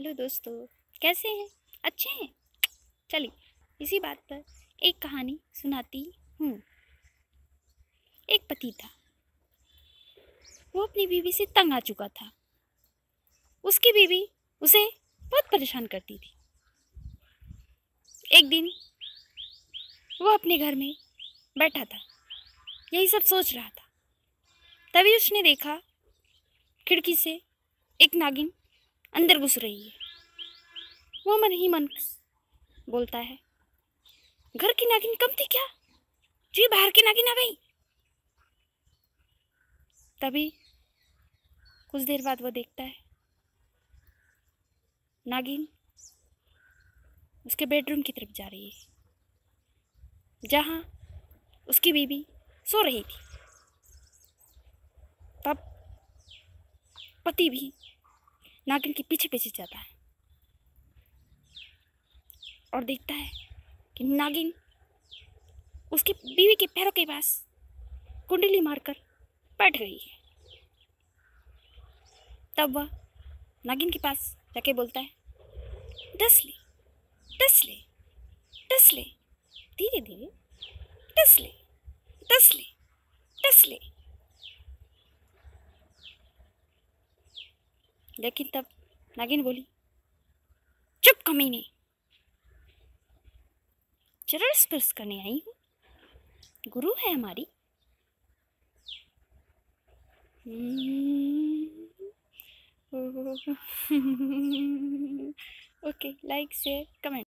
Hello दोस्तों कैसे हैं अच्छे हैं चलिए इसी बात पर एक कहानी सुनाती हूँ एक पति था वो अपनी बीवी से तंग आ चुका था उसकी बीवी उसे बहुत परेशान करती थी एक दिन वो अपने घर में बैठा था यही सब सोच रहा था तभी उसने देखा खिड़की से एक नागिन अंदर घुस रही है वो मन ही मन बोलता है घर की नागिन कम थी क्या जी बाहर की नागिन आ गई तभी कुछ देर बाद वो देखता है नागिन उसके बेडरूम की तरफ जा रही है जहाँ उसकी बीबी सो रही थी तब पति भी नागिन के पीछे पीछे जाता है और देखता है कि नागिन उसकी बीवी के पैरों के पास कुंडली मारकर बैठ गई है तब वह नागिन के पास जाके बोलता है डस ले डस ले डस ले धीरे धीरे डस ले डस ले डस ले लेकिन तब नागिन बोली चुप नहीं चरण स्पर्श करने आई हूँ गुरु है हमारी hmm. Okay like share comment